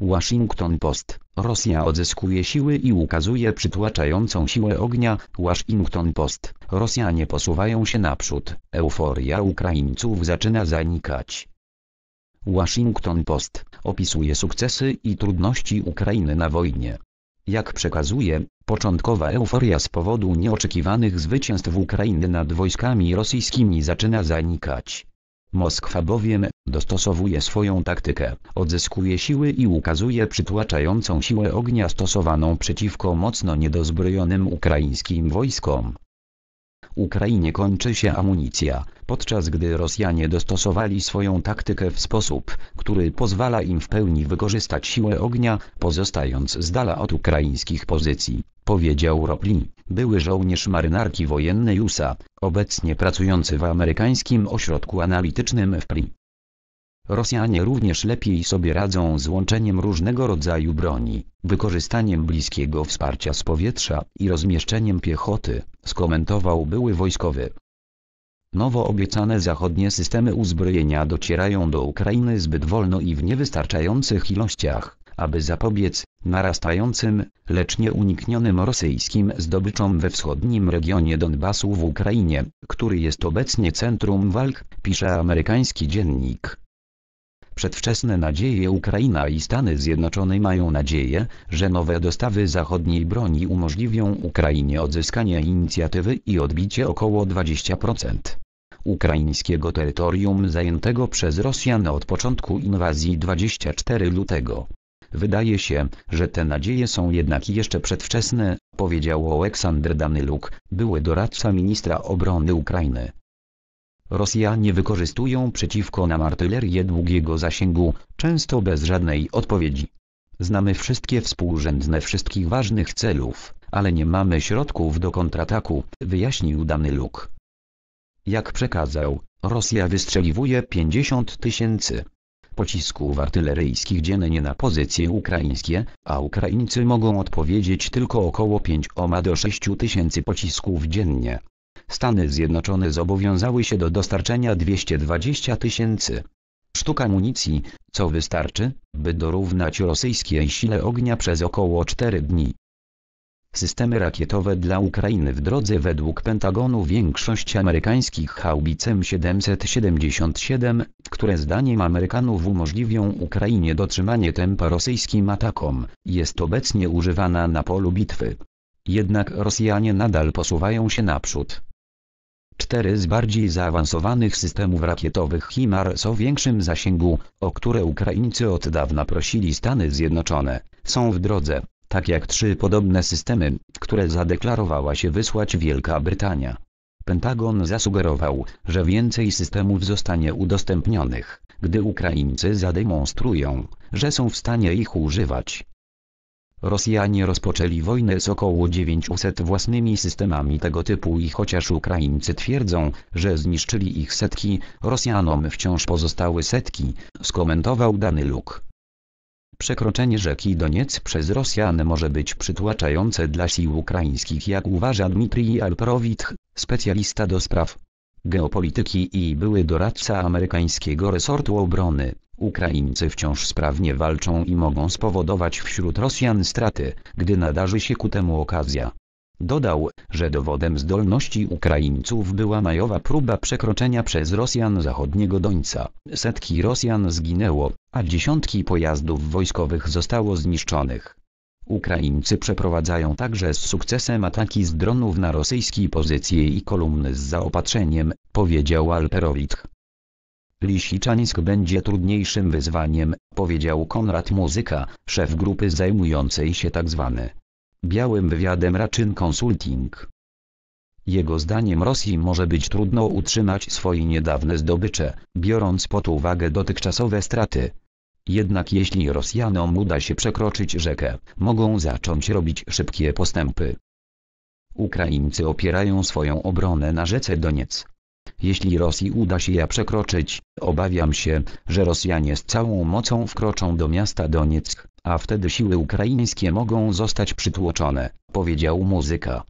Washington Post. Rosja odzyskuje siły i ukazuje przytłaczającą siłę ognia. Washington Post. Rosjanie posuwają się naprzód. Euforia Ukraińców zaczyna zanikać. Washington Post opisuje sukcesy i trudności Ukrainy na wojnie. Jak przekazuje, początkowa euforia z powodu nieoczekiwanych zwycięstw Ukrainy nad wojskami rosyjskimi zaczyna zanikać. Moskwa bowiem, dostosowuje swoją taktykę, odzyskuje siły i ukazuje przytłaczającą siłę ognia stosowaną przeciwko mocno niedozbrojonym ukraińskim wojskom. Ukrainie kończy się amunicja, podczas gdy Rosjanie dostosowali swoją taktykę w sposób, który pozwala im w pełni wykorzystać siłę ognia, pozostając z dala od ukraińskich pozycji, powiedział Ropli, były żołnierz marynarki wojennej USA, obecnie pracujący w amerykańskim ośrodku analitycznym w PRI. Rosjanie również lepiej sobie radzą z łączeniem różnego rodzaju broni, wykorzystaniem bliskiego wsparcia z powietrza i rozmieszczeniem piechoty, skomentował były wojskowy. Nowo obiecane zachodnie systemy uzbrojenia docierają do Ukrainy zbyt wolno i w niewystarczających ilościach, aby zapobiec narastającym, lecz nieuniknionym rosyjskim zdobyczom we wschodnim regionie Donbasu w Ukrainie, który jest obecnie centrum walk, pisze amerykański dziennik. Przedwczesne nadzieje Ukraina i Stany Zjednoczone mają nadzieję, że nowe dostawy zachodniej broni umożliwią Ukrainie odzyskanie inicjatywy i odbicie około 20% ukraińskiego terytorium zajętego przez Rosjan od początku inwazji 24 lutego. Wydaje się, że te nadzieje są jednak jeszcze przedwczesne, powiedział Aleksander Danyluk, były doradca ministra obrony Ukrainy. Rosjanie wykorzystują przeciwko nam artylerię długiego zasięgu, często bez żadnej odpowiedzi. Znamy wszystkie współrzędne wszystkich ważnych celów, ale nie mamy środków do kontrataku, wyjaśnił dany Luk. Jak przekazał, Rosja wystrzeliwuje 50 tysięcy pocisków artyleryjskich dziennie na pozycje ukraińskie, a Ukraińcy mogą odpowiedzieć tylko około 5 do 6 tysięcy pocisków dziennie. Stany Zjednoczone zobowiązały się do dostarczenia 220 tysięcy sztuk amunicji, co wystarczy, by dorównać rosyjskiej sile ognia przez około 4 dni. Systemy rakietowe dla Ukrainy w drodze według Pentagonu większość amerykańskich haubic M777, które zdaniem Amerykanów umożliwią Ukrainie dotrzymanie tempa rosyjskim atakom, jest obecnie używana na polu bitwy. Jednak Rosjanie nadal posuwają się naprzód cztery z bardziej zaawansowanych systemów rakietowych HIMARS o większym zasięgu, o które Ukraińcy od dawna prosili Stany Zjednoczone, są w drodze, tak jak trzy podobne systemy, które zadeklarowała się wysłać Wielka Brytania. Pentagon zasugerował, że więcej systemów zostanie udostępnionych, gdy Ukraińcy zademonstrują, że są w stanie ich używać. Rosjanie rozpoczęli wojnę z około 900 własnymi systemami tego typu i chociaż Ukraińcy twierdzą, że zniszczyli ich setki, Rosjanom wciąż pozostały setki, skomentował dany luk. Przekroczenie rzeki Doniec przez Rosjan może być przytłaczające dla sił ukraińskich jak uważa Dmitrij Alprowitch, specjalista do spraw geopolityki i były doradca amerykańskiego resortu obrony. Ukraińcy wciąż sprawnie walczą i mogą spowodować wśród Rosjan straty, gdy nadarzy się ku temu okazja. Dodał, że dowodem zdolności Ukraińców była majowa próba przekroczenia przez Rosjan zachodniego Dońca. Setki Rosjan zginęło, a dziesiątki pojazdów wojskowych zostało zniszczonych. Ukraińcy przeprowadzają także z sukcesem ataki z dronów na rosyjskie pozycje i kolumny z zaopatrzeniem, powiedział Alperowicz. Lisiczanisk będzie trudniejszym wyzwaniem, powiedział Konrad Muzyka, szef grupy zajmującej się tzw. Tak białym wywiadem Raczyn Consulting. Jego zdaniem Rosji może być trudno utrzymać swoje niedawne zdobycze, biorąc pod uwagę dotychczasowe straty. Jednak jeśli Rosjanom uda się przekroczyć rzekę, mogą zacząć robić szybkie postępy. Ukraińcy opierają swoją obronę na rzece Doniec, jeśli Rosji uda się ja przekroczyć, obawiam się, że Rosjanie z całą mocą wkroczą do miasta Donieck, a wtedy siły ukraińskie mogą zostać przytłoczone, powiedział muzyka.